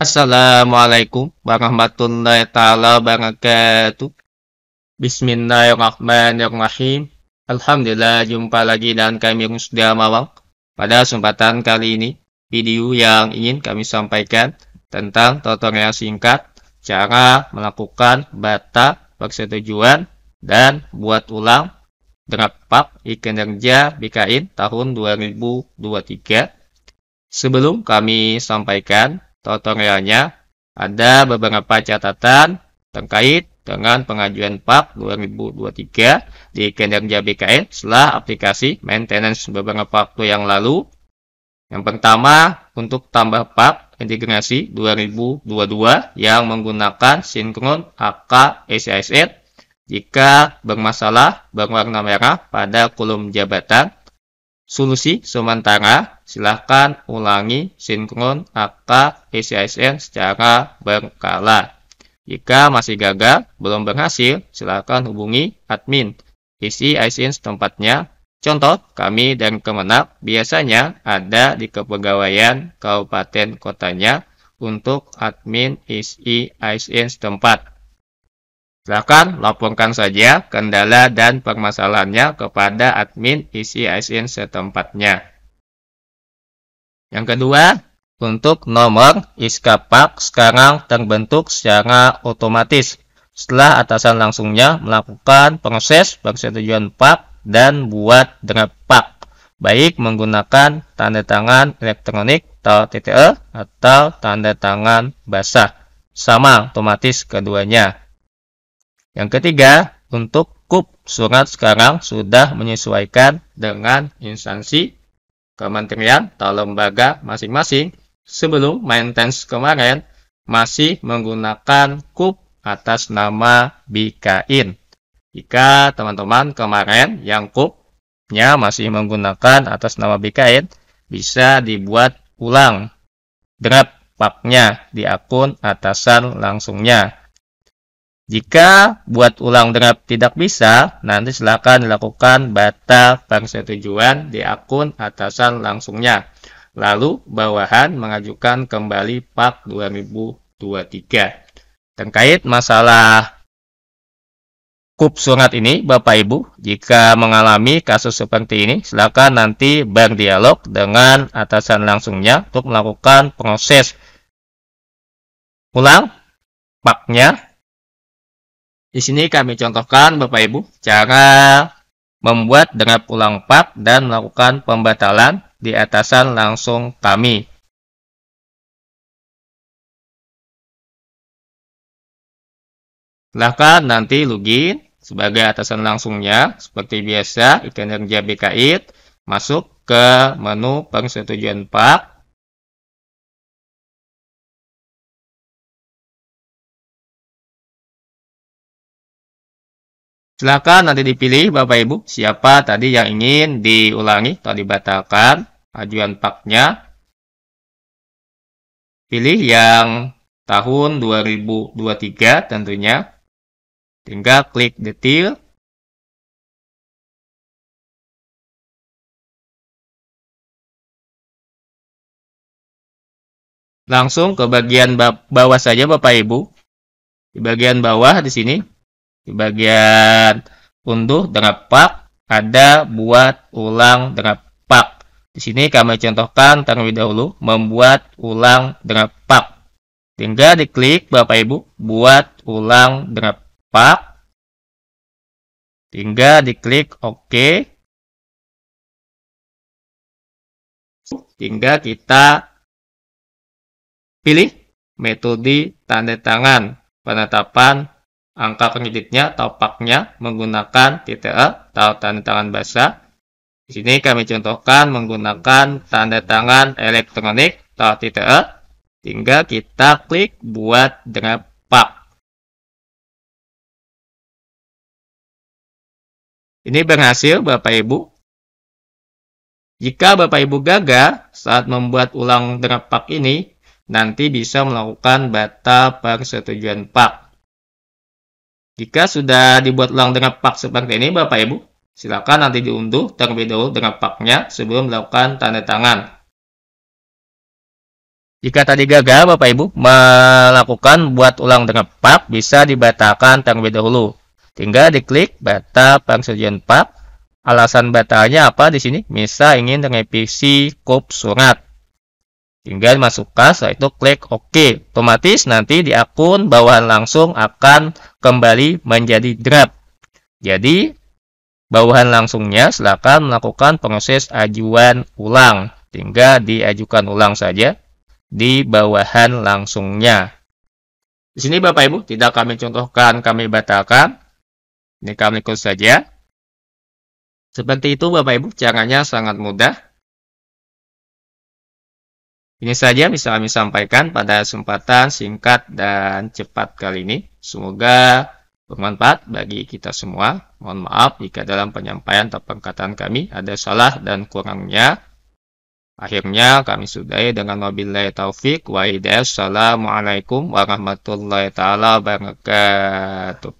Assalamualaikum warahmatullahi taala wabarakatuh. Bismillahirrahmanirrahim. Alhamdulillah jumpa lagi dengan kami sudah Mawang. Pada kesempatan kali ini, video yang ingin kami sampaikan tentang tutorial singkat cara melakukan bata persetujuan dan buat ulang dengan Pak kinerja BKN tahun 2023. Sebelum kami sampaikan tutorialnya ada beberapa catatan terkait dengan pengajuan PAP 2023 di kinerja BKN setelah aplikasi maintenance beberapa waktu yang lalu. Yang pertama, untuk tambah PAP integrasi 2022 yang menggunakan sinkron AK SISN jika bermasalah berwarna merah pada kolom jabatan solusi sementara, silahkan ulangi sinkron akta ACSN secara berkala. Jika masih gagal, belum berhasil, silahkan hubungi admin. Isi ICSN setempatnya. Contoh, kami dan Kemenak biasanya ada di kepegawaian kabupaten kotanya untuk admin isi ICSN setempat. Silahkan laporkan saja kendala dan permasalahannya kepada admin isi ICISN setempatnya. Yang kedua, untuk nomor ISKAPAK sekarang terbentuk secara otomatis setelah atasan langsungnya melakukan proses persetujuan PAK dan buat dengan PAK baik menggunakan tanda tangan elektronik atau TTE atau tanda tangan basah. Sama otomatis keduanya. Yang ketiga, untuk KUP, surat sekarang sudah menyesuaikan dengan instansi kementerian atau lembaga masing-masing. Sebelum maintenance kemarin, masih menggunakan KUP atas nama BKIN. Jika teman-teman kemarin yang KUP-nya masih menggunakan atas nama BKIN, bisa dibuat ulang draft Paknya di akun atasan langsungnya jika buat ulang draft tidak bisa, nanti silakan lakukan batal persetujuan di akun atasan langsungnya. Lalu bawahan mengajukan kembali PAK 2023. Terkait masalah kup surat ini, Bapak Ibu, jika mengalami kasus seperti ini, silakan nanti berdialog dengan atasan langsungnya untuk melakukan proses ulang paknya di sini kami contohkan Bapak Ibu cara membuat dengan pulang Pak dan melakukan pembatalan di atasan langsung kami. Silahkan nanti login sebagai atasan langsungnya. Seperti biasa, Ikan kerja BKI masuk ke menu persetujuan Pak. Silakan nanti dipilih Bapak Ibu siapa tadi yang ingin diulangi atau dibatalkan ajuan paknya. Pilih yang tahun 2023 tentunya. Tinggal klik detail. Langsung ke bagian bawah saja Bapak Ibu. Di bagian bawah di sini di bagian unduh dengan pak ada buat ulang dengan pak. Di sini kami contohkan terlebih dahulu membuat ulang dengan pak. Tinggal diklik Bapak Ibu buat ulang dengan pak. Tinggal diklik OK. Tinggal kita pilih metode tanda tangan penetapan angka kreditnya atau paknya menggunakan titel atau tanda tangan basah. Di sini kami contohkan menggunakan tanda tangan elektronik atau titel Tinggal kita klik buat dengan pak. Ini berhasil Bapak Ibu. Jika Bapak Ibu gagal saat membuat ulang draft pak ini, nanti bisa melakukan bata persetujuan pak. Jika sudah dibuat ulang dengan pak seperti ini, Bapak Ibu, silakan nanti diunduh terlebih dahulu dengan paknya sebelum melakukan tanda tangan. Jika tadi gagal, Bapak Ibu, melakukan buat ulang dengan pak bisa dibatalkan terlebih dahulu. Tinggal diklik batal persetujuan pak. Alasan batalnya apa di sini? Misal ingin revisi kop surat. Tinggal masukkan setelah itu klik OK. Otomatis nanti di akun bawahan langsung akan kembali menjadi draft. Jadi bawahan langsungnya silakan melakukan proses ajuan ulang. Tinggal diajukan ulang saja di bawahan langsungnya. Di sini Bapak Ibu tidak kami contohkan, kami batalkan. Ini kami klik saja. Seperti itu Bapak Ibu, caranya sangat mudah. Ini saja bisa kami sampaikan pada kesempatan singkat dan cepat kali ini. Semoga bermanfaat bagi kita semua. Mohon maaf jika dalam penyampaian atau pengkatan kami ada salah dan kurangnya. Akhirnya kami sudahi dengan wabillahi taufik wa hidayah. Assalamualaikum warahmatullahi taala wabarakatuh.